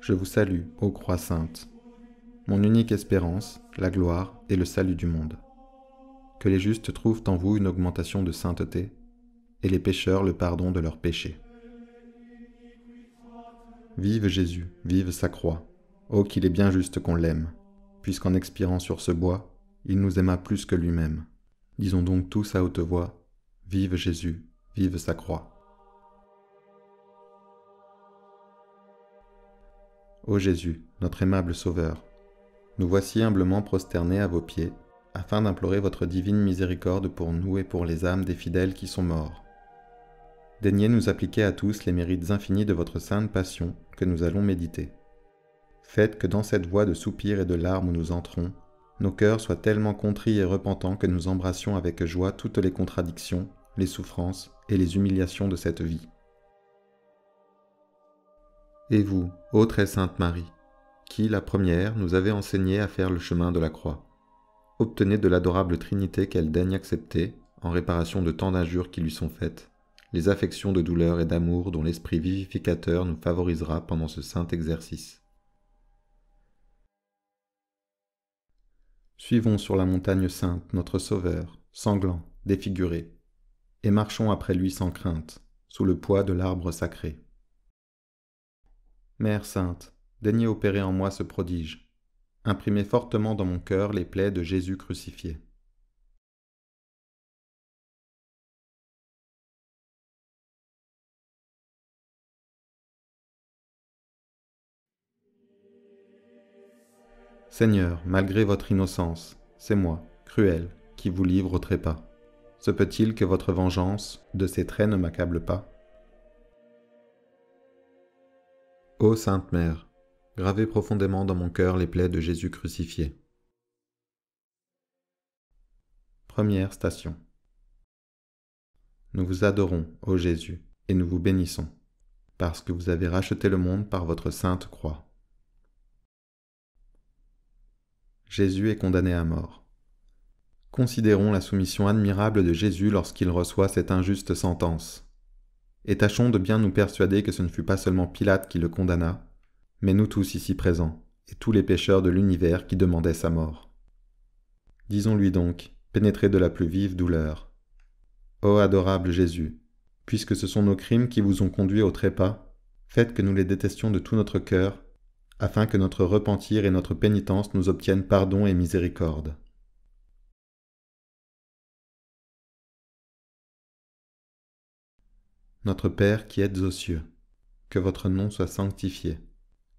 je vous salue, ô Croix sainte, mon unique espérance, la gloire et le salut du monde. Que les justes trouvent en vous une augmentation de sainteté, et les pécheurs le pardon de leurs péchés. Vive Jésus, vive sa croix. ô qu'il est bien juste qu'on l'aime, puisqu'en expirant sur ce bois, il nous aima plus que lui-même. Disons donc tous à haute voix, Vive Jésus, vive sa croix. Ô Jésus, notre aimable Sauveur, nous voici humblement prosternés à vos pieds, afin d'implorer votre divine miséricorde pour nous et pour les âmes des fidèles qui sont morts. Daignez nous appliquer à tous les mérites infinis de votre sainte passion que nous allons méditer. Faites que dans cette voie de soupirs et de larmes où nous entrons, nos cœurs soient tellement contrits et repentants que nous embrassions avec joie toutes les contradictions, les souffrances et les humiliations de cette vie et vous, ô très sainte Marie, qui, la première, nous avez enseigné à faire le chemin de la croix. Obtenez de l'adorable Trinité qu'elle daigne accepter, en réparation de tant d'injures qui lui sont faites, les affections de douleur et d'amour dont l'esprit vivificateur nous favorisera pendant ce saint exercice. Suivons sur la montagne sainte notre Sauveur, sanglant, défiguré, et marchons après lui sans crainte, sous le poids de l'arbre sacré. Mère sainte, daignez opérer en moi ce prodige. Imprimez fortement dans mon cœur les plaies de Jésus crucifié. Seigneur, malgré votre innocence, c'est moi, cruel, qui vous livre au trépas. Se peut-il que votre vengeance de ces traits ne m'accable pas Ô Sainte Mère, gravez profondément dans mon cœur les plaies de Jésus crucifié. Première station. Nous vous adorons, ô Jésus, et nous vous bénissons, parce que vous avez racheté le monde par votre sainte croix. Jésus est condamné à mort. Considérons la soumission admirable de Jésus lorsqu'il reçoit cette injuste sentence et tâchons de bien nous persuader que ce ne fut pas seulement Pilate qui le condamna, mais nous tous ici présents, et tous les pécheurs de l'univers qui demandaient sa mort. Disons-lui donc, pénétrés de la plus vive douleur. Ô adorable Jésus, puisque ce sont nos crimes qui vous ont conduit au trépas, faites que nous les détestions de tout notre cœur, afin que notre repentir et notre pénitence nous obtiennent pardon et miséricorde. Notre Père qui êtes aux cieux, que votre nom soit sanctifié,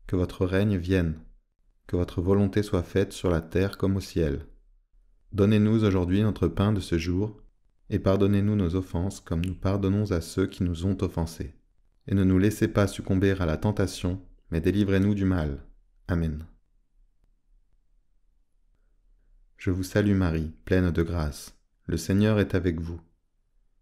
que votre règne vienne, que votre volonté soit faite sur la terre comme au ciel. Donnez-nous aujourd'hui notre pain de ce jour, et pardonnez-nous nos offenses comme nous pardonnons à ceux qui nous ont offensés. Et ne nous laissez pas succomber à la tentation, mais délivrez-nous du mal. Amen. Je vous salue Marie, pleine de grâce. Le Seigneur est avec vous.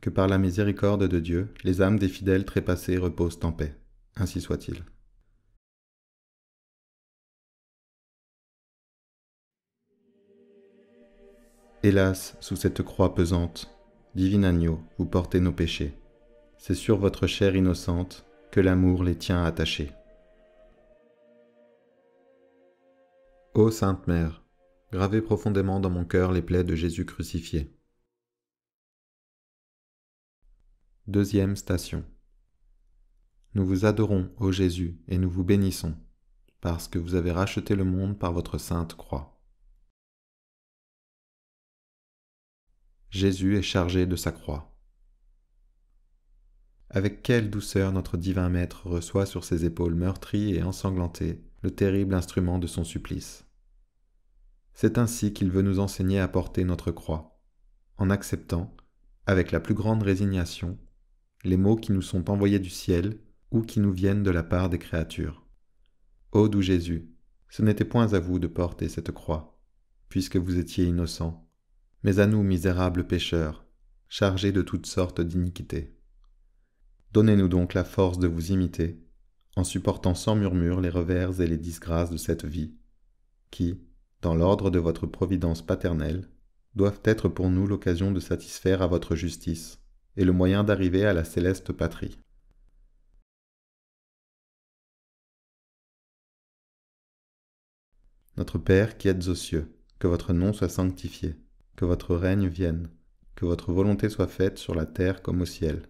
que par la miséricorde de Dieu, les âmes des fidèles trépassés reposent en paix. Ainsi soit-il. Hélas, sous cette croix pesante, divine agneau, vous portez nos péchés. C'est sur votre chair innocente que l'amour les tient attachés. Ô Sainte Mère, gravez profondément dans mon cœur les plaies de Jésus crucifié. Deuxième station. Nous vous adorons, ô Jésus, et nous vous bénissons, parce que vous avez racheté le monde par votre sainte croix. Jésus est chargé de sa croix. Avec quelle douceur notre divin Maître reçoit sur ses épaules meurtries et ensanglantées le terrible instrument de son supplice. C'est ainsi qu'il veut nous enseigner à porter notre croix, en acceptant, avec la plus grande résignation, les mots qui nous sont envoyés du ciel ou qui nous viennent de la part des créatures. Ô doux Jésus, ce n'était point à vous de porter cette croix, puisque vous étiez innocent, mais à nous misérables pécheurs, chargés de toutes sortes d'iniquités. Donnez-nous donc la force de vous imiter, en supportant sans murmure les revers et les disgrâces de cette vie, qui, dans l'ordre de votre providence paternelle, doivent être pour nous l'occasion de satisfaire à votre justice et le moyen d'arriver à la céleste patrie. Notre Père qui êtes aux cieux, que votre nom soit sanctifié, que votre règne vienne, que votre volonté soit faite sur la terre comme au ciel.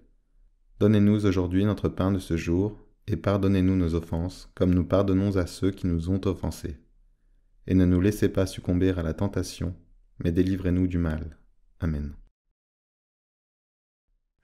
Donnez-nous aujourd'hui notre pain de ce jour, et pardonnez-nous nos offenses, comme nous pardonnons à ceux qui nous ont offensés. Et ne nous laissez pas succomber à la tentation, mais délivrez-nous du mal. Amen.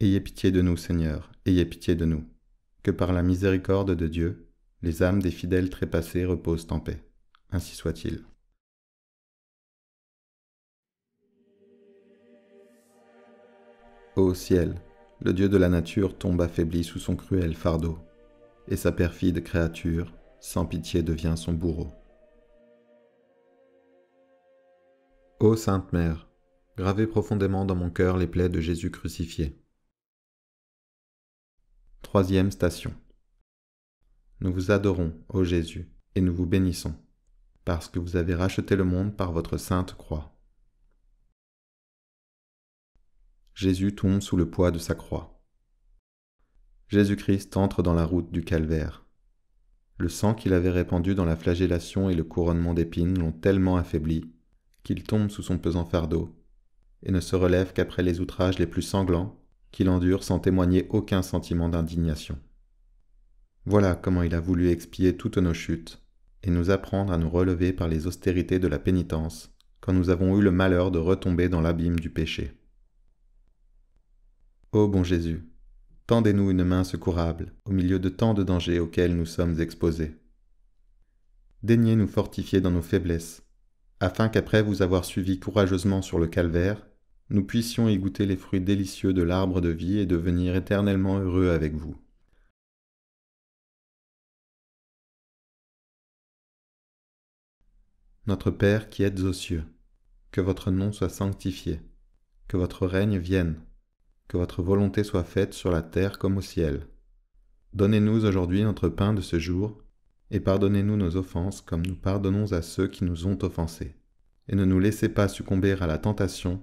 Ayez pitié de nous, Seigneur, ayez pitié de nous. Que par la miséricorde de Dieu, les âmes des fidèles trépassés reposent en paix. Ainsi soit-il. Ô ciel, le Dieu de la nature tombe affaibli sous son cruel fardeau, et sa perfide créature, sans pitié, devient son bourreau. Ô Sainte Mère, gravez profondément dans mon cœur les plaies de Jésus crucifié. Troisième station. Nous vous adorons, ô Jésus, et nous vous bénissons, parce que vous avez racheté le monde par votre sainte croix. Jésus tombe sous le poids de sa croix. Jésus-Christ entre dans la route du calvaire. Le sang qu'il avait répandu dans la flagellation et le couronnement d'épines l'ont tellement affaibli qu'il tombe sous son pesant fardeau et ne se relève qu'après les outrages les plus sanglants qu'il endure sans témoigner aucun sentiment d'indignation. Voilà comment il a voulu expier toutes nos chutes, et nous apprendre à nous relever par les austérités de la pénitence, quand nous avons eu le malheur de retomber dans l'abîme du péché. Ô bon Jésus, tendez-nous une main secourable au milieu de tant de dangers auxquels nous sommes exposés. Daignez nous fortifier dans nos faiblesses, afin qu'après vous avoir suivi courageusement sur le calvaire, nous puissions y goûter les fruits délicieux de l'arbre de vie et devenir éternellement heureux avec vous. Notre Père qui êtes aux cieux, que votre nom soit sanctifié, que votre règne vienne, que votre volonté soit faite sur la terre comme au ciel. Donnez-nous aujourd'hui notre pain de ce jour, et pardonnez-nous nos offenses comme nous pardonnons à ceux qui nous ont offensés. Et ne nous laissez pas succomber à la tentation,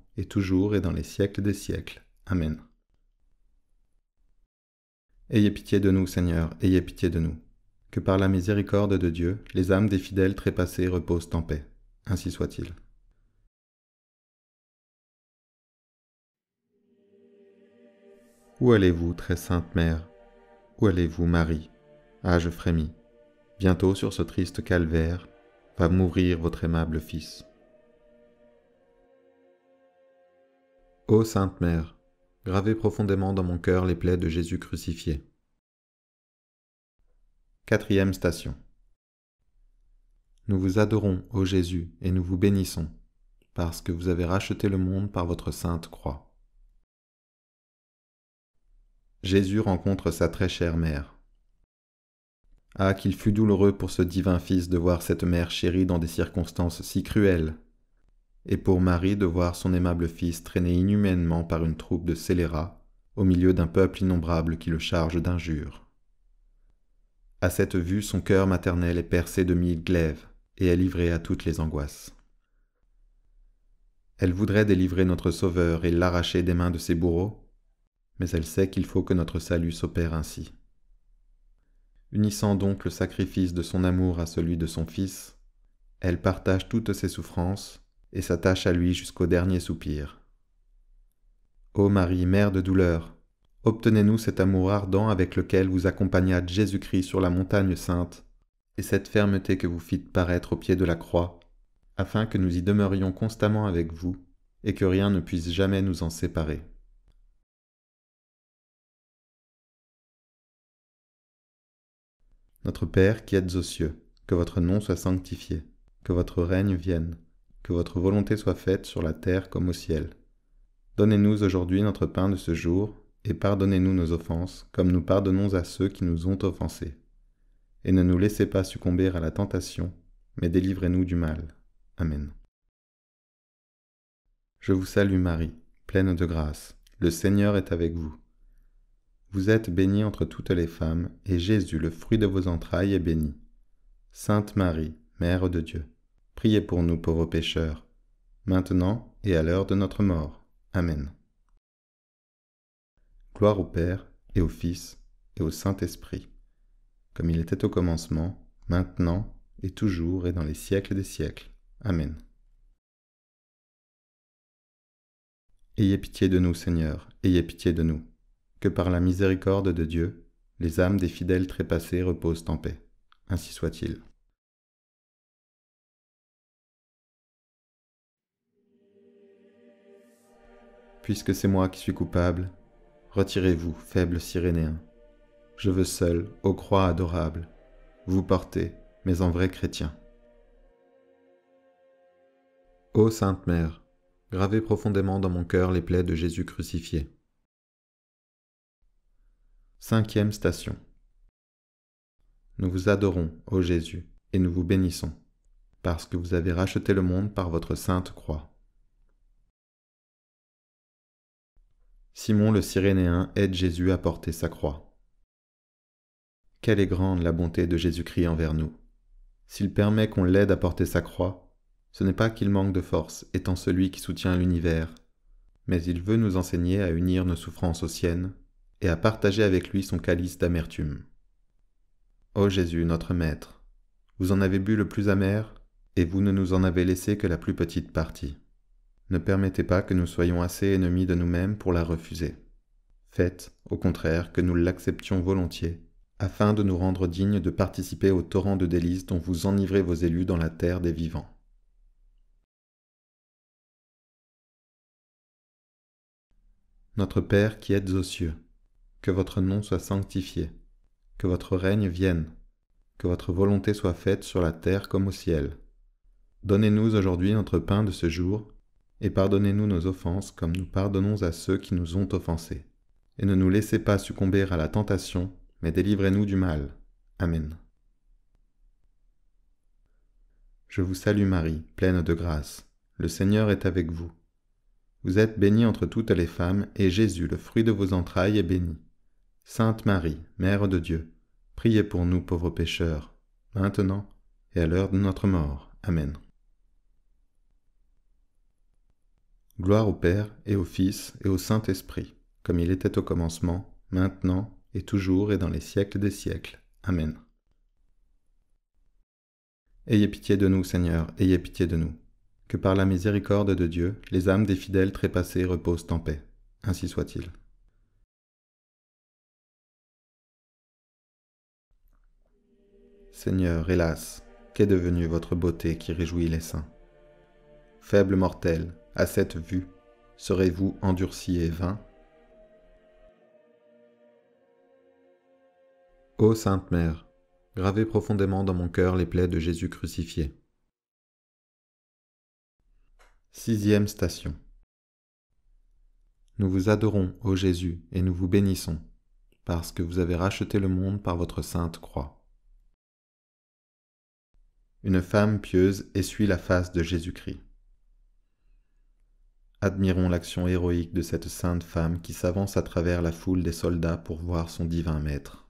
et toujours et dans les siècles des siècles. Amen. Ayez pitié de nous, Seigneur, ayez pitié de nous. Que par la miséricorde de Dieu, les âmes des fidèles trépassés reposent en paix. Ainsi soit-il. Où allez-vous, très sainte Mère Où allez-vous, Marie Ah, je frémis. Bientôt sur ce triste calvaire va mourir votre aimable Fils. Ô Sainte Mère, gravez profondément dans mon cœur les plaies de Jésus crucifié. Quatrième station. Nous vous adorons, ô Jésus, et nous vous bénissons, parce que vous avez racheté le monde par votre sainte croix. Jésus rencontre sa très chère mère. Ah, qu'il fut douloureux pour ce divin Fils de voir cette mère chérie dans des circonstances si cruelles, et pour Marie de voir son aimable fils traîné inhumainement par une troupe de scélérats au milieu d'un peuple innombrable qui le charge d'injures. À cette vue, son cœur maternel est percé de mille glaives et est livré à toutes les angoisses. Elle voudrait délivrer notre Sauveur et l'arracher des mains de ses bourreaux, mais elle sait qu'il faut que notre salut s'opère ainsi. Unissant donc le sacrifice de son amour à celui de son Fils, elle partage toutes ses souffrances et s'attache à lui jusqu'au dernier soupir. Ô Marie, Mère de douleur, obtenez-nous cet amour ardent avec lequel vous accompagnâtes Jésus-Christ sur la montagne sainte, et cette fermeté que vous fîtes paraître au pied de la croix, afin que nous y demeurions constamment avec vous, et que rien ne puisse jamais nous en séparer. Notre Père qui êtes aux cieux, que votre nom soit sanctifié, que votre règne vienne votre volonté soit faite sur la terre comme au ciel. Donnez-nous aujourd'hui notre pain de ce jour, et pardonnez-nous nos offenses, comme nous pardonnons à ceux qui nous ont offensés. Et ne nous laissez pas succomber à la tentation, mais délivrez-nous du mal. Amen. Je vous salue Marie, pleine de grâce, le Seigneur est avec vous. Vous êtes bénie entre toutes les femmes, et Jésus, le fruit de vos entrailles, est béni. Sainte Marie, Mère de Dieu Priez pour nous pauvres pécheurs, maintenant et à l'heure de notre mort. Amen. Gloire au Père, et au Fils, et au Saint-Esprit, comme il était au commencement, maintenant, et toujours, et dans les siècles des siècles. Amen. Ayez pitié de nous, Seigneur, ayez pitié de nous, que par la miséricorde de Dieu, les âmes des fidèles trépassés reposent en paix. Ainsi soit-il. puisque c'est moi qui suis coupable, retirez-vous, faible Cyrénéen. Je veux seul, ô croix adorable, vous porter, mais en vrai chrétien. Ô Sainte Mère, gravez profondément dans mon cœur les plaies de Jésus crucifié. Cinquième station. Nous vous adorons, ô Jésus, et nous vous bénissons, parce que vous avez racheté le monde par votre sainte croix. Simon le Cyrénéen aide Jésus à porter sa croix. Quelle est grande la bonté de Jésus-Christ envers nous. S'il permet qu'on l'aide à porter sa croix, ce n'est pas qu'il manque de force, étant celui qui soutient l'univers, mais il veut nous enseigner à unir nos souffrances aux siennes et à partager avec lui son calice d'amertume. Ô Jésus, notre Maître, vous en avez bu le plus amer, et vous ne nous en avez laissé que la plus petite partie. Ne permettez pas que nous soyons assez ennemis de nous-mêmes pour la refuser. Faites, au contraire, que nous l'acceptions volontiers, afin de nous rendre dignes de participer au torrent de délices dont vous enivrez vos élus dans la terre des vivants. Notre Père qui êtes aux cieux, que votre nom soit sanctifié, que votre règne vienne, que votre volonté soit faite sur la terre comme au ciel. Donnez-nous aujourd'hui notre pain de ce jour et pardonnez-nous nos offenses comme nous pardonnons à ceux qui nous ont offensés. Et ne nous laissez pas succomber à la tentation, mais délivrez-nous du mal. Amen. Je vous salue Marie, pleine de grâce. Le Seigneur est avec vous. Vous êtes bénie entre toutes les femmes, et Jésus, le fruit de vos entrailles, est béni. Sainte Marie, Mère de Dieu, priez pour nous pauvres pécheurs, maintenant et à l'heure de notre mort. Amen. Gloire au Père, et au Fils, et au Saint-Esprit, comme il était au commencement, maintenant, et toujours, et dans les siècles des siècles. Amen. Ayez pitié de nous, Seigneur, ayez pitié de nous. Que par la miséricorde de Dieu, les âmes des fidèles trépassés reposent en paix. Ainsi soit-il. Seigneur, hélas, qu'est devenue votre beauté qui réjouit les saints Faible mortel, à cette vue, serez-vous endurci et vain Ô Sainte Mère, gravez profondément dans mon cœur les plaies de Jésus crucifié. Sixième station. Nous vous adorons, ô Jésus, et nous vous bénissons, parce que vous avez racheté le monde par votre sainte croix. Une femme pieuse essuie la face de Jésus-Christ. Admirons l'action héroïque de cette sainte femme qui s'avance à travers la foule des soldats pour voir son divin maître.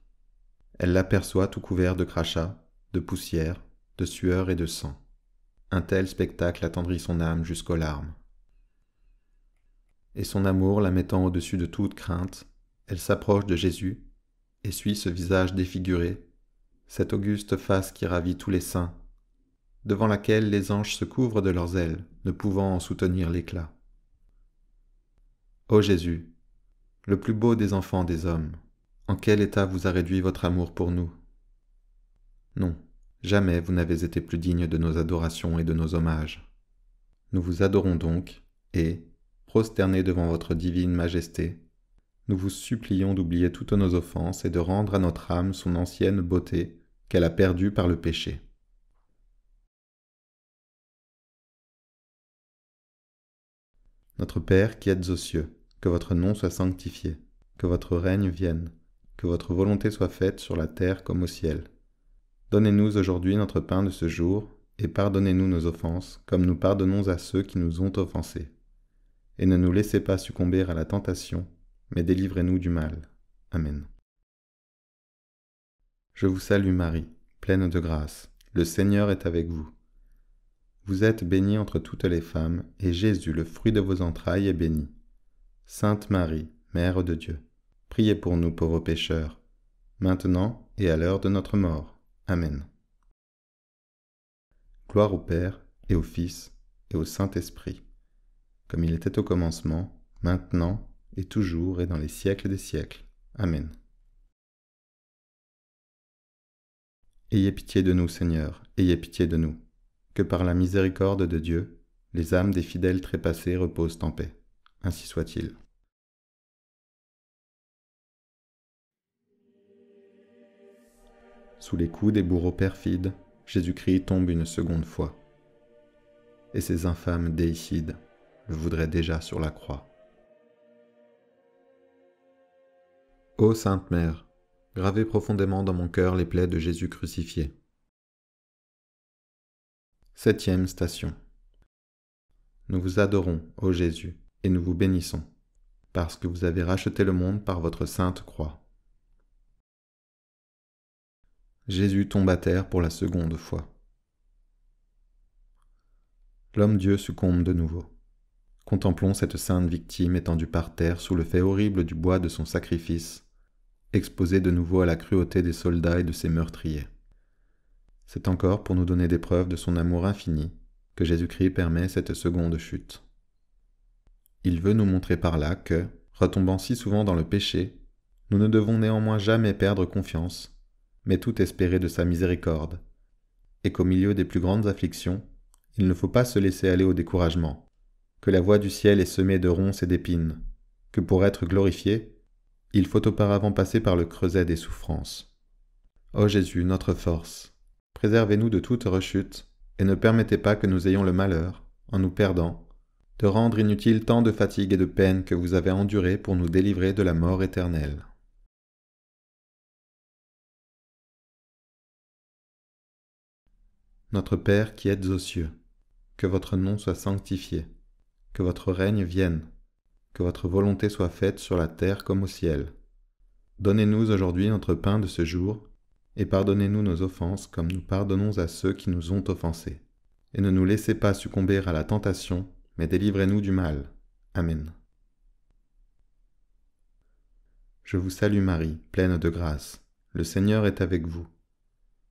Elle l'aperçoit tout couvert de crachats, de poussière, de sueur et de sang. Un tel spectacle attendrit son âme jusqu'aux larmes. Et son amour la mettant au-dessus de toute crainte, elle s'approche de Jésus, et suit ce visage défiguré, cette auguste face qui ravit tous les saints, devant laquelle les anges se couvrent de leurs ailes, ne pouvant en soutenir l'éclat. Ô Jésus, le plus beau des enfants des hommes, en quel état vous a réduit votre amour pour nous Non, jamais vous n'avez été plus digne de nos adorations et de nos hommages. Nous vous adorons donc, et, prosternés devant votre divine majesté, nous vous supplions d'oublier toutes nos offenses et de rendre à notre âme son ancienne beauté qu'elle a perdue par le péché. Notre Père qui êtes aux cieux, que votre nom soit sanctifié, que votre règne vienne, que votre volonté soit faite sur la terre comme au ciel. Donnez-nous aujourd'hui notre pain de ce jour, et pardonnez-nous nos offenses, comme nous pardonnons à ceux qui nous ont offensés. Et ne nous laissez pas succomber à la tentation, mais délivrez-nous du mal. Amen. Je vous salue Marie, pleine de grâce, le Seigneur est avec vous. Vous êtes bénie entre toutes les femmes, et Jésus, le fruit de vos entrailles, est béni. Sainte Marie, Mère de Dieu, priez pour nous pauvres pécheurs, maintenant et à l'heure de notre mort. Amen. Gloire au Père, et au Fils, et au Saint-Esprit, comme il était au commencement, maintenant, et toujours, et dans les siècles des siècles. Amen. Ayez pitié de nous, Seigneur, ayez pitié de nous, que par la miséricorde de Dieu, les âmes des fidèles trépassés reposent en paix. Ainsi soit-il. Sous les coups des bourreaux perfides, Jésus-Christ tombe une seconde fois. Et ces infâmes déicides le voudraient déjà sur la croix. Ô Sainte Mère, gravez profondément dans mon cœur les plaies de Jésus crucifié. Septième station. Nous vous adorons, ô Jésus, et nous vous bénissons, parce que vous avez racheté le monde par votre sainte croix. Jésus tombe à terre pour la seconde fois. L'homme-dieu succombe de nouveau. Contemplons cette sainte victime étendue par terre sous le fait horrible du bois de son sacrifice, exposée de nouveau à la cruauté des soldats et de ses meurtriers. C'est encore pour nous donner des preuves de son amour infini que Jésus-Christ permet cette seconde chute. Il veut nous montrer par là que, retombant si souvent dans le péché, nous ne devons néanmoins jamais perdre confiance mais tout espérer de sa miséricorde, et qu'au milieu des plus grandes afflictions, il ne faut pas se laisser aller au découragement, que la voie du ciel est semée de ronces et d'épines, que pour être glorifié, il faut auparavant passer par le creuset des souffrances. Ô Jésus, notre force, préservez-nous de toute rechute, et ne permettez pas que nous ayons le malheur, en nous perdant, de rendre inutile tant de fatigue et de peine que vous avez endurées pour nous délivrer de la mort éternelle. Notre Père qui êtes aux cieux, que votre nom soit sanctifié, que votre règne vienne, que votre volonté soit faite sur la terre comme au ciel. Donnez-nous aujourd'hui notre pain de ce jour, et pardonnez-nous nos offenses comme nous pardonnons à ceux qui nous ont offensés. Et ne nous laissez pas succomber à la tentation, mais délivrez-nous du mal. Amen. Je vous salue Marie, pleine de grâce. Le Seigneur est avec vous.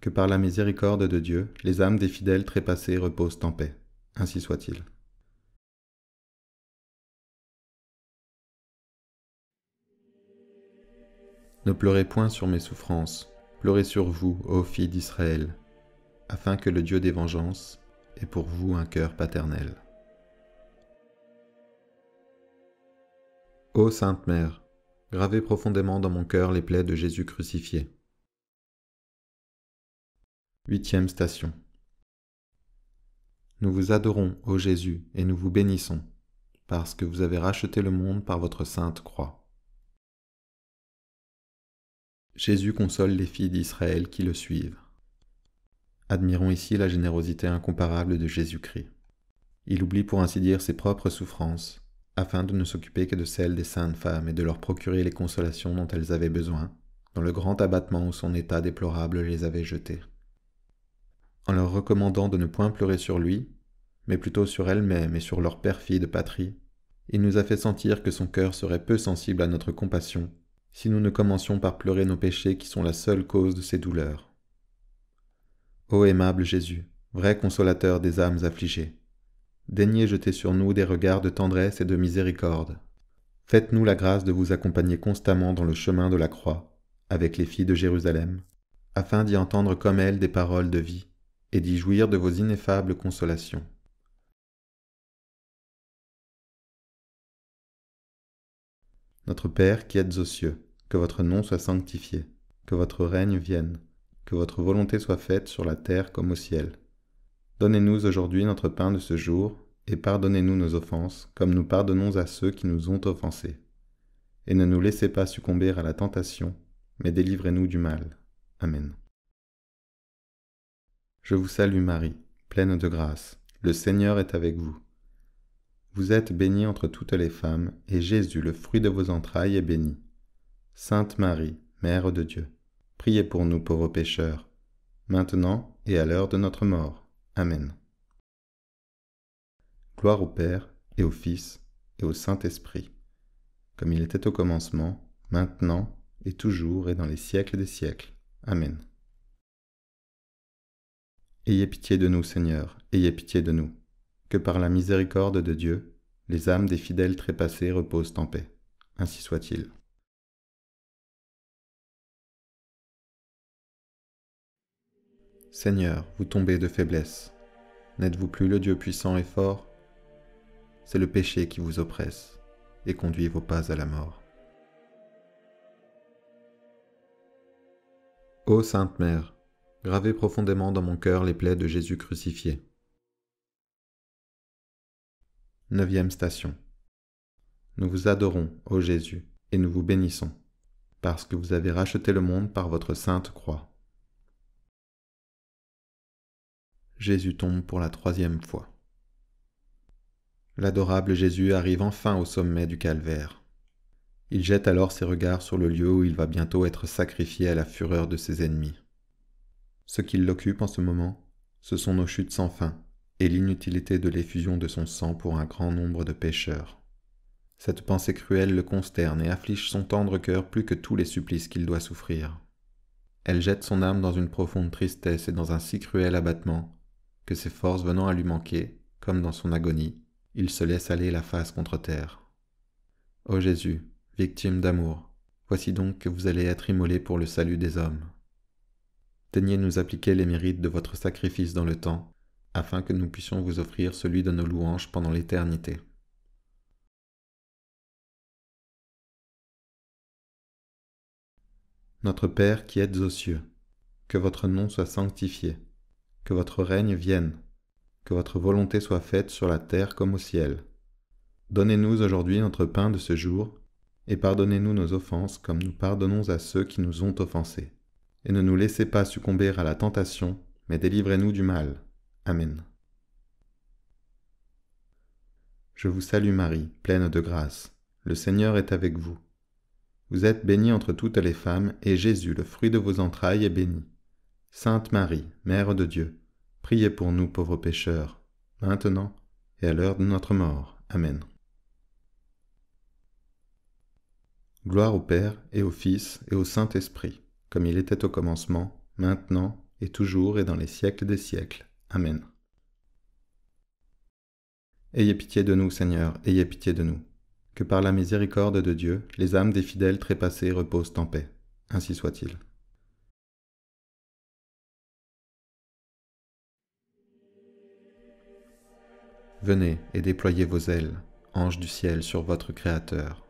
que par la miséricorde de Dieu, les âmes des fidèles trépassés reposent en paix. Ainsi soit-il. Ne pleurez point sur mes souffrances, pleurez sur vous, ô filles d'Israël, afin que le Dieu des vengeances ait pour vous un cœur paternel. Ô Sainte Mère, gravez profondément dans mon cœur les plaies de Jésus crucifié. Huitième station. Nous vous adorons, ô Jésus, et nous vous bénissons, parce que vous avez racheté le monde par votre sainte croix. Jésus console les filles d'Israël qui le suivent. Admirons ici la générosité incomparable de Jésus-Christ. Il oublie pour ainsi dire ses propres souffrances, afin de ne s'occuper que de celles des saintes femmes et de leur procurer les consolations dont elles avaient besoin, dans le grand abattement où son état déplorable les avait jetées en leur recommandant de ne point pleurer sur lui, mais plutôt sur elle-même et sur leur perfide patrie, il nous a fait sentir que son cœur serait peu sensible à notre compassion si nous ne commencions par pleurer nos péchés qui sont la seule cause de ses douleurs. Ô aimable Jésus, vrai consolateur des âmes affligées, daignez jeter sur nous des regards de tendresse et de miséricorde. Faites-nous la grâce de vous accompagner constamment dans le chemin de la croix, avec les filles de Jérusalem, afin d'y entendre comme elles des paroles de vie et d'y jouir de vos ineffables consolations. Notre Père qui êtes aux cieux, que votre nom soit sanctifié, que votre règne vienne, que votre volonté soit faite sur la terre comme au ciel. Donnez-nous aujourd'hui notre pain de ce jour, et pardonnez-nous nos offenses, comme nous pardonnons à ceux qui nous ont offensés. Et ne nous laissez pas succomber à la tentation, mais délivrez-nous du mal. Amen. Je vous salue Marie, pleine de grâce, le Seigneur est avec vous. Vous êtes bénie entre toutes les femmes, et Jésus, le fruit de vos entrailles, est béni. Sainte Marie, Mère de Dieu, priez pour nous pauvres pécheurs, maintenant et à l'heure de notre mort. Amen. Gloire au Père, et au Fils, et au Saint-Esprit, comme il était au commencement, maintenant, et toujours, et dans les siècles des siècles. Amen. Ayez pitié de nous, Seigneur, ayez pitié de nous. Que par la miséricorde de Dieu, les âmes des fidèles trépassés reposent en paix. Ainsi soit-il. Seigneur, vous tombez de faiblesse. N'êtes-vous plus le Dieu puissant et fort C'est le péché qui vous oppresse et conduit vos pas à la mort. Ô Sainte Mère, Gravez profondément dans mon cœur les plaies de Jésus crucifié. Neuvième station. Nous vous adorons, ô Jésus, et nous vous bénissons, parce que vous avez racheté le monde par votre sainte croix. Jésus tombe pour la troisième fois. L'adorable Jésus arrive enfin au sommet du calvaire. Il jette alors ses regards sur le lieu où il va bientôt être sacrifié à la fureur de ses ennemis. Ce qui l'occupe en ce moment, ce sont nos chutes sans fin et l'inutilité de l'effusion de son sang pour un grand nombre de pécheurs. Cette pensée cruelle le consterne et afflige son tendre cœur plus que tous les supplices qu'il doit souffrir. Elle jette son âme dans une profonde tristesse et dans un si cruel abattement que ses forces venant à lui manquer, comme dans son agonie, il se laisse aller la face contre terre. Ô Jésus, victime d'amour, voici donc que vous allez être immolé pour le salut des hommes teignez nous appliquer les mérites de votre sacrifice dans le temps, afin que nous puissions vous offrir celui de nos louanges pendant l'éternité. Notre Père qui êtes aux cieux, que votre nom soit sanctifié, que votre règne vienne, que votre volonté soit faite sur la terre comme au ciel. Donnez-nous aujourd'hui notre pain de ce jour, et pardonnez-nous nos offenses comme nous pardonnons à ceux qui nous ont offensés et ne nous laissez pas succomber à la tentation, mais délivrez-nous du mal. Amen. Je vous salue Marie, pleine de grâce. Le Seigneur est avec vous. Vous êtes bénie entre toutes les femmes, et Jésus, le fruit de vos entrailles, est béni. Sainte Marie, Mère de Dieu, priez pour nous pauvres pécheurs, maintenant et à l'heure de notre mort. Amen. Gloire au Père, et au Fils, et au Saint-Esprit comme il était au commencement, maintenant et toujours et dans les siècles des siècles. Amen. Ayez pitié de nous, Seigneur, ayez pitié de nous. Que par la miséricorde de Dieu, les âmes des fidèles trépassés reposent en paix. Ainsi soit-il. Venez et déployez vos ailes, anges du ciel, sur votre Créateur.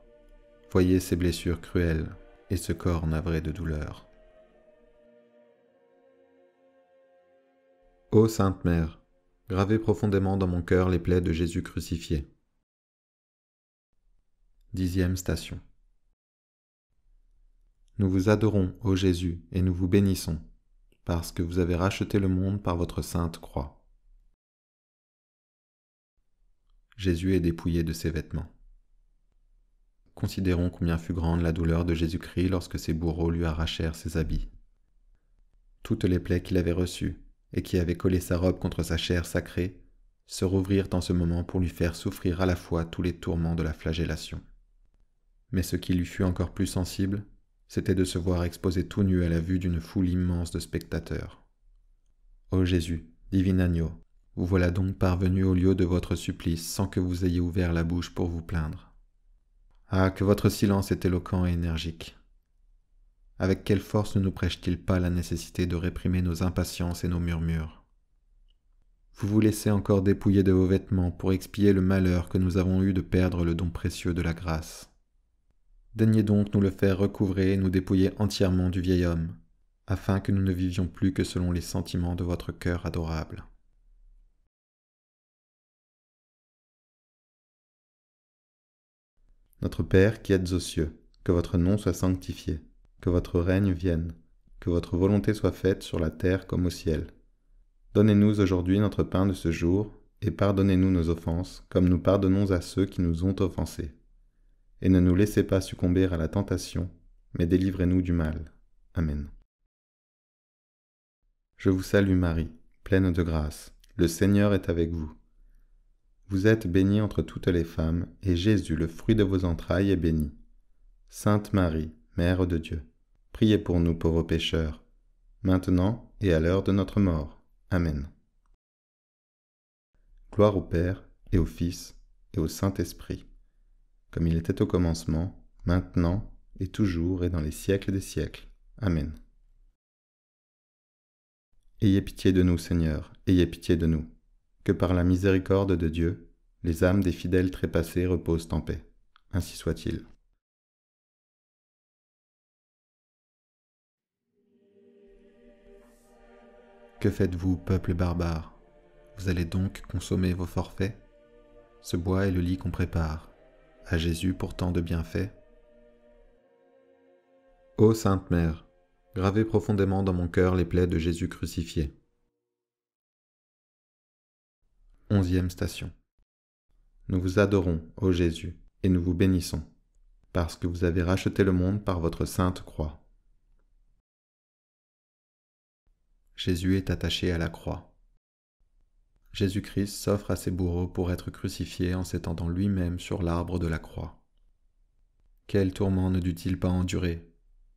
Voyez ces blessures cruelles et ce corps navré de douleur. Ô Sainte Mère, gravez profondément dans mon cœur les plaies de Jésus crucifié. Dixième station. Nous vous adorons, ô Jésus, et nous vous bénissons, parce que vous avez racheté le monde par votre sainte croix. Jésus est dépouillé de ses vêtements. Considérons combien fut grande la douleur de Jésus-Christ lorsque ses bourreaux lui arrachèrent ses habits. Toutes les plaies qu'il avait reçues, et qui avait collé sa robe contre sa chair sacrée, se rouvrirent en ce moment pour lui faire souffrir à la fois tous les tourments de la flagellation. Mais ce qui lui fut encore plus sensible, c'était de se voir exposé tout nu à la vue d'une foule immense de spectateurs. Ô Jésus, divin agneau, vous voilà donc parvenu au lieu de votre supplice sans que vous ayez ouvert la bouche pour vous plaindre. Ah, que votre silence est éloquent et énergique avec quelle force ne nous prêche-t-il pas la nécessité de réprimer nos impatiences et nos murmures Vous vous laissez encore dépouiller de vos vêtements pour expier le malheur que nous avons eu de perdre le don précieux de la grâce. Daignez donc nous le faire recouvrer et nous dépouiller entièrement du vieil homme, afin que nous ne vivions plus que selon les sentiments de votre cœur adorable. Notre Père qui êtes aux cieux, que votre nom soit sanctifié que votre règne vienne, que votre volonté soit faite sur la terre comme au ciel. Donnez-nous aujourd'hui notre pain de ce jour, et pardonnez-nous nos offenses, comme nous pardonnons à ceux qui nous ont offensés. Et ne nous laissez pas succomber à la tentation, mais délivrez-nous du mal. Amen. Je vous salue Marie, pleine de grâce, le Seigneur est avec vous. Vous êtes bénie entre toutes les femmes, et Jésus, le fruit de vos entrailles, est béni. Sainte Marie, Mère de Dieu Priez pour nous pauvres pécheurs, maintenant et à l'heure de notre mort. Amen. Gloire au Père, et au Fils, et au Saint-Esprit, comme il était au commencement, maintenant, et toujours, et dans les siècles des siècles. Amen. Ayez pitié de nous, Seigneur, ayez pitié de nous, que par la miséricorde de Dieu, les âmes des fidèles trépassés reposent en paix. Ainsi soit-il. Que faites-vous, peuple barbare Vous allez donc consommer vos forfaits Ce bois est le lit qu'on prépare, à Jésus pour tant de bienfaits. Ô Sainte Mère, gravez profondément dans mon cœur les plaies de Jésus crucifié. Onzième station. Nous vous adorons, ô Jésus, et nous vous bénissons, parce que vous avez racheté le monde par votre sainte croix. Jésus est attaché à la croix. Jésus-Christ s'offre à ses bourreaux pour être crucifié en s'étendant lui-même sur l'arbre de la croix. Quel tourment ne dut-il pas endurer,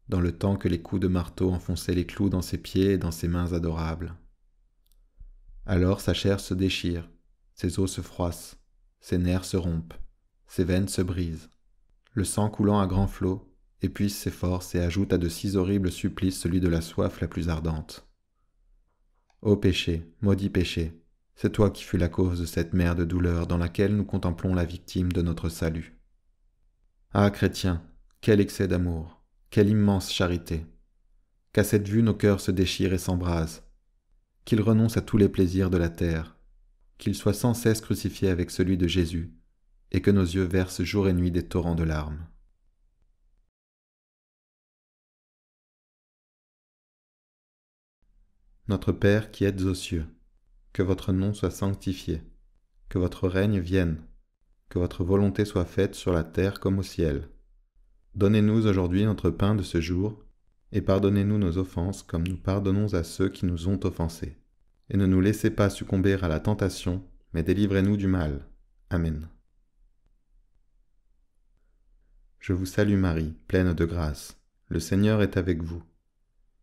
dans le temps que les coups de marteau enfonçaient les clous dans ses pieds et dans ses mains adorables Alors sa chair se déchire, ses os se froissent, ses nerfs se rompent, ses veines se brisent. Le sang coulant à grands flots épuise ses forces et ajoute à de si horribles supplices celui de la soif la plus ardente. Ô péché, maudit péché, c'est toi qui fus la cause de cette mer de douleur dans laquelle nous contemplons la victime de notre salut. Ah, chrétien, quel excès d'amour, quelle immense charité. Qu'à cette vue nos cœurs se déchirent et s'embrasent, qu'ils renoncent à tous les plaisirs de la terre, qu'ils soient sans cesse crucifiés avec celui de Jésus, et que nos yeux versent jour et nuit des torrents de larmes. Notre Père qui êtes aux cieux, que votre nom soit sanctifié, que votre règne vienne, que votre volonté soit faite sur la terre comme au ciel. Donnez-nous aujourd'hui notre pain de ce jour, et pardonnez-nous nos offenses comme nous pardonnons à ceux qui nous ont offensés. Et ne nous laissez pas succomber à la tentation, mais délivrez-nous du mal. Amen. Je vous salue Marie, pleine de grâce. Le Seigneur est avec vous.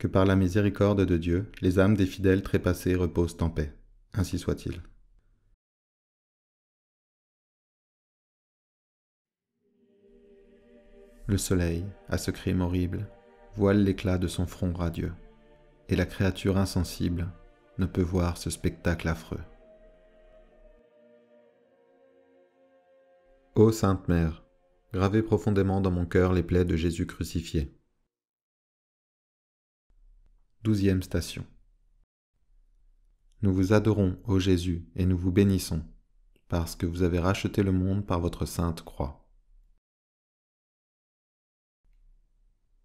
que par la miséricorde de Dieu, les âmes des fidèles trépassés reposent en paix. Ainsi soit-il. Le soleil, à ce crime horrible, voile l'éclat de son front radieux, et la créature insensible ne peut voir ce spectacle affreux. Ô Sainte Mère, gravez profondément dans mon cœur les plaies de Jésus crucifié Douzième station. Nous vous adorons, ô Jésus, et nous vous bénissons, parce que vous avez racheté le monde par votre sainte croix.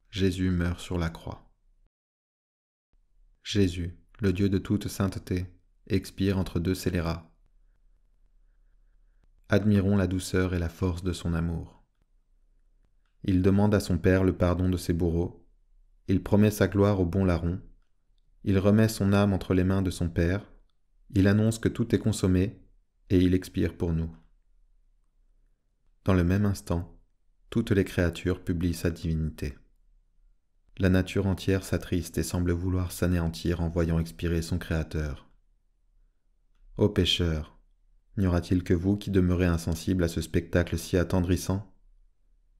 Jésus meurt sur la croix. Jésus, le Dieu de toute sainteté, expire entre deux scélérats. Admirons la douceur et la force de son amour. Il demande à son Père le pardon de ses bourreaux il promet sa gloire au bon larron, il remet son âme entre les mains de son Père, il annonce que tout est consommé, et il expire pour nous. Dans le même instant, toutes les créatures publient sa divinité. La nature entière s'attriste et semble vouloir s'anéantir en voyant expirer son Créateur. Ô pécheurs, n'y aura-t-il que vous qui demeurez insensible à ce spectacle si attendrissant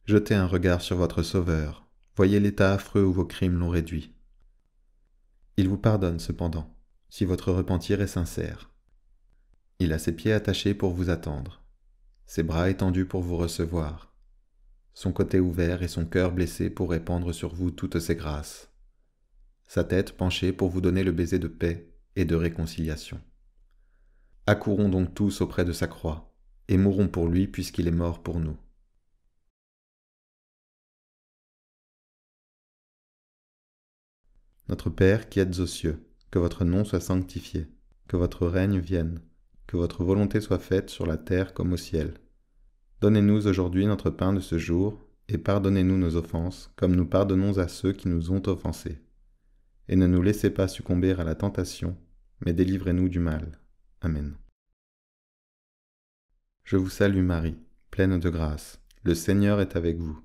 Jetez un regard sur votre Sauveur Voyez l'état affreux où vos crimes l'ont réduit. Il vous pardonne cependant, si votre repentir est sincère. Il a ses pieds attachés pour vous attendre, ses bras étendus pour vous recevoir, son côté ouvert et son cœur blessé pour répandre sur vous toutes ses grâces, sa tête penchée pour vous donner le baiser de paix et de réconciliation. Accourons donc tous auprès de sa croix, et mourons pour lui puisqu'il est mort pour nous. Notre Père qui êtes aux cieux, que votre nom soit sanctifié, que votre règne vienne, que votre volonté soit faite sur la terre comme au ciel. Donnez-nous aujourd'hui notre pain de ce jour, et pardonnez-nous nos offenses, comme nous pardonnons à ceux qui nous ont offensés. Et ne nous laissez pas succomber à la tentation, mais délivrez-nous du mal. Amen. Je vous salue Marie, pleine de grâce, le Seigneur est avec vous.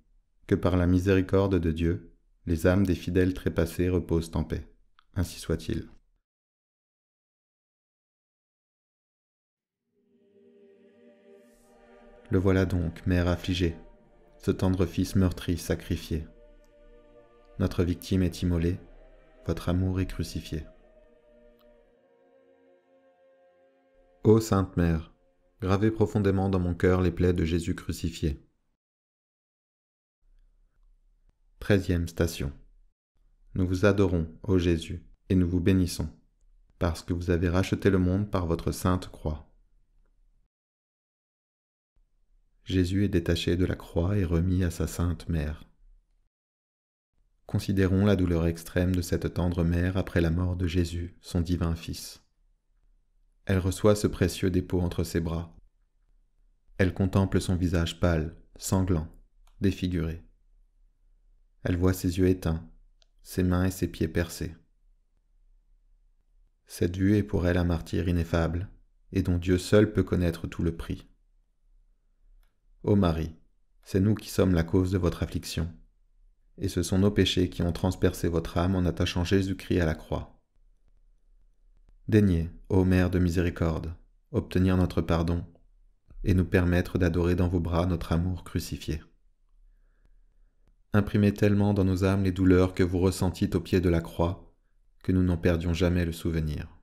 que par la miséricorde de Dieu, les âmes des fidèles trépassés reposent en paix. Ainsi soit-il. Le voilà donc, mère affligée, ce tendre fils meurtri, sacrifié. Notre victime est immolée, votre amour est crucifié. Ô Sainte Mère, gravez profondément dans mon cœur les plaies de Jésus crucifié. 13e station. Nous vous adorons, ô Jésus, et nous vous bénissons, parce que vous avez racheté le monde par votre sainte croix. Jésus est détaché de la croix et remis à sa sainte mère. Considérons la douleur extrême de cette tendre mère après la mort de Jésus, son divin Fils. Elle reçoit ce précieux dépôt entre ses bras. Elle contemple son visage pâle, sanglant, défiguré elle voit ses yeux éteints, ses mains et ses pieds percés. Cette vue est pour elle un martyr ineffable, et dont Dieu seul peut connaître tout le prix. Ô Marie, c'est nous qui sommes la cause de votre affliction, et ce sont nos péchés qui ont transpercé votre âme en attachant Jésus-Christ à la croix. Daignez, ô Mère de miséricorde, obtenir notre pardon, et nous permettre d'adorer dans vos bras notre amour crucifié imprimez tellement dans nos âmes les douleurs que vous ressentîtes au pied de la croix, que nous n'en perdions jamais le souvenir.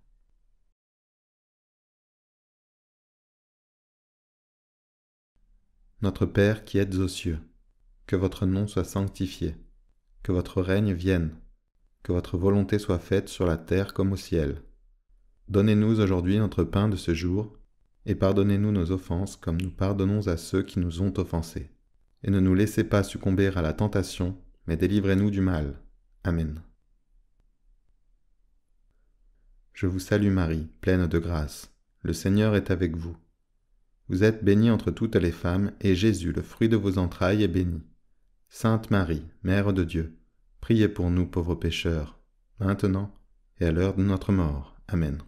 Notre Père qui êtes aux cieux, que votre nom soit sanctifié, que votre règne vienne, que votre volonté soit faite sur la terre comme au ciel. Donnez-nous aujourd'hui notre pain de ce jour, et pardonnez-nous nos offenses comme nous pardonnons à ceux qui nous ont offensés et ne nous laissez pas succomber à la tentation, mais délivrez-nous du mal. Amen. Je vous salue Marie, pleine de grâce. Le Seigneur est avec vous. Vous êtes bénie entre toutes les femmes, et Jésus, le fruit de vos entrailles, est béni. Sainte Marie, Mère de Dieu, priez pour nous pauvres pécheurs, maintenant et à l'heure de notre mort. Amen.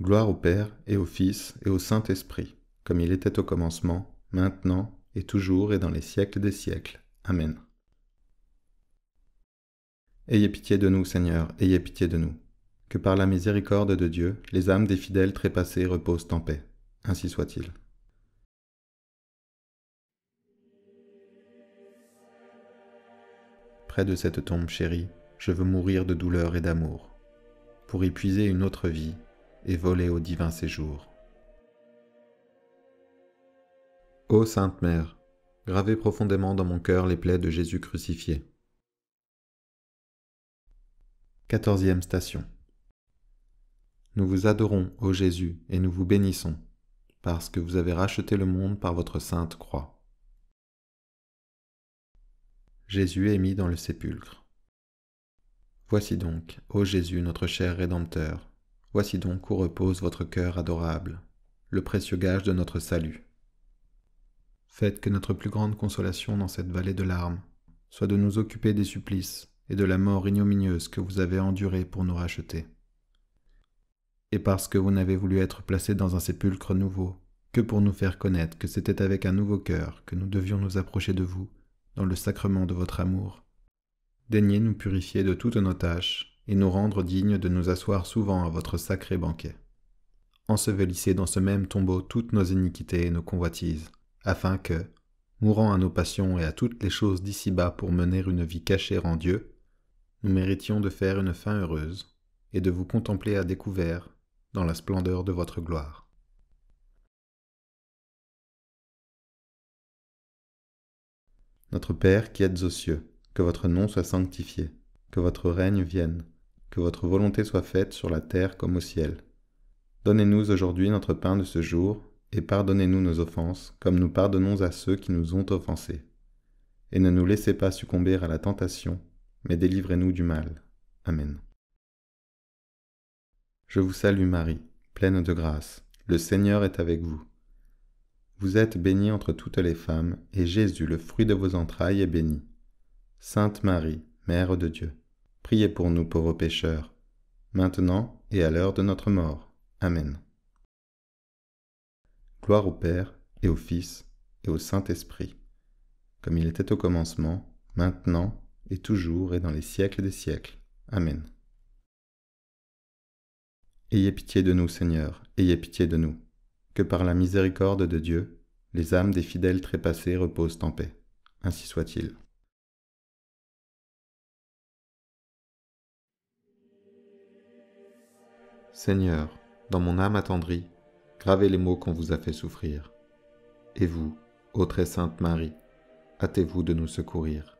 Gloire au Père et au Fils et au Saint-Esprit comme il était au commencement, maintenant et toujours et dans les siècles des siècles. Amen. Ayez pitié de nous, Seigneur, ayez pitié de nous. Que par la miséricorde de Dieu, les âmes des fidèles trépassés reposent en paix. Ainsi soit-il. Près de cette tombe chérie, je veux mourir de douleur et d'amour, pour y puiser une autre vie et voler au divin séjour. Ô Sainte Mère, gravez profondément dans mon cœur les plaies de Jésus crucifié. Quatorzième station. Nous vous adorons, ô Jésus, et nous vous bénissons, parce que vous avez racheté le monde par votre sainte croix. Jésus est mis dans le sépulcre. Voici donc, ô Jésus, notre cher Rédempteur, voici donc où repose votre cœur adorable, le précieux gage de notre salut. Faites que notre plus grande consolation dans cette vallée de larmes soit de nous occuper des supplices et de la mort ignominieuse que vous avez endurée pour nous racheter. Et parce que vous n'avez voulu être placé dans un sépulcre nouveau que pour nous faire connaître que c'était avec un nouveau cœur que nous devions nous approcher de vous dans le sacrement de votre amour, daignez nous purifier de toutes nos tâches et nous rendre dignes de nous asseoir souvent à votre sacré banquet. Ensevelissez dans ce même tombeau toutes nos iniquités et nos convoitises, afin que, mourant à nos passions et à toutes les choses d'ici-bas pour mener une vie cachée en Dieu, nous méritions de faire une fin heureuse et de vous contempler à découvert dans la splendeur de votre gloire. Notre Père qui êtes aux cieux, que votre nom soit sanctifié, que votre règne vienne, que votre volonté soit faite sur la terre comme au ciel. Donnez-nous aujourd'hui notre pain de ce jour et pardonnez-nous nos offenses, comme nous pardonnons à ceux qui nous ont offensés. Et ne nous laissez pas succomber à la tentation, mais délivrez-nous du mal. Amen. Je vous salue Marie, pleine de grâce, le Seigneur est avec vous. Vous êtes bénie entre toutes les femmes, et Jésus, le fruit de vos entrailles, est béni. Sainte Marie, Mère de Dieu, priez pour nous pauvres pécheurs, maintenant et à l'heure de notre mort. Amen. Gloire au Père, et au Fils, et au Saint-Esprit, comme il était au commencement, maintenant, et toujours, et dans les siècles des siècles. Amen. Ayez pitié de nous, Seigneur, ayez pitié de nous, que par la miséricorde de Dieu, les âmes des fidèles trépassés reposent en paix. Ainsi soit-il. Seigneur, dans mon âme attendrie, Gravez les mots qu'on vous a fait souffrir. Et vous, ô très sainte Marie, hâtez-vous de nous secourir.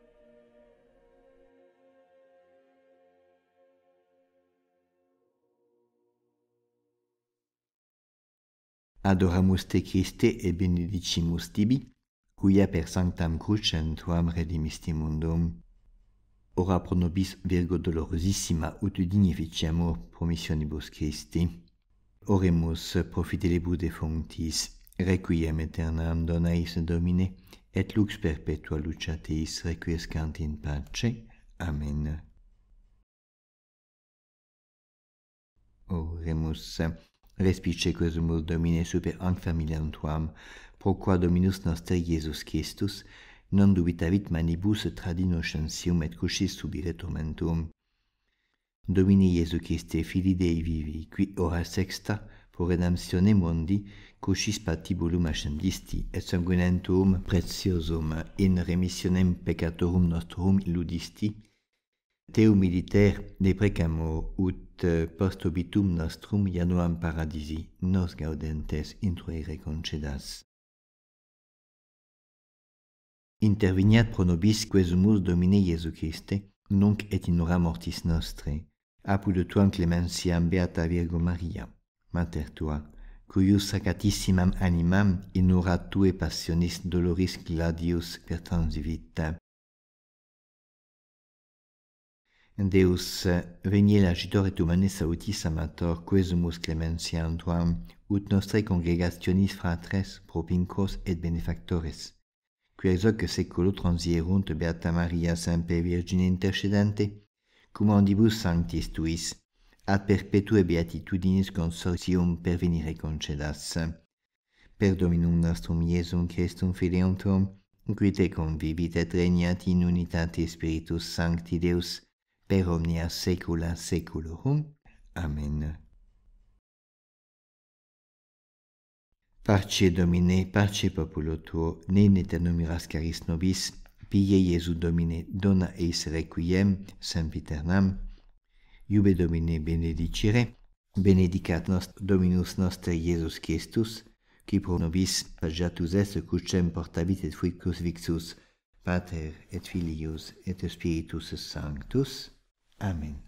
Adoramus te Christe et benedicimus tibi, cuia per sanctam crucem tuam redimisti mundum. Ora pro nobis virgo dolorosissima ut dignificemur promissionibus Christi. Oremus profitelebus de fontis, requiem eternam donaeis Domine, et lux perpetua lucia requiescant in pace. Amen. Oremus, respice quesumus Domine super ang familiam Tuam, pro qua Dominus noster Iesus Christus, non dubitavit manibus tradino scientium et cusis subire tormentum, Domini Iesu Christe, Fili Dei Vivi, qui ora sexta, pro redemptione mundi, cuscis patibulum ascendisti, et sanguinentum preciosum in remissionem peccatorum nostrum illudisti, te humiliter deprecamo ut eh, post obitum nostrum januam paradisi, nos gaudentes intruere concedas. Interveniat pro nobis quesumus Domine Iesu Christe, nunc et in ora mortis nostre. de tuam Clemenciam, beata Virgo Maria, mater tua, cuius sacatissimam animam innura tue passionis doloris gladius per transivita. Deus, veniel lagitor et humanis sautis amator, quesumus Clemenciam tuam, ut nostre congregationis fratres, propincos et benefactores, qui hoc seculo transierunt Beata Maria Semper Virgine intercedente, cum omnibus sanctis tuis, ad perpetue beatitudinis consortium pervenire concedas. Per dominum nostrum Iesum Christum filium tuum, qui te convivit et regnat in unitate Spiritus Sancti Deus, per omnia saecula saeculorum. Amen. Pace Domine, pace populo tuo, ne te numiras caris nobis, Ie, Iesu Domine, dona eis requiem, sem iube Domine benedicere, benedicat nost, Dominus nostre Iesus Christus, qui pro nobis pagiatus est, cucem portabit et fuit cus vixus, Pater et Filius et Spiritus Sanctus. Amen.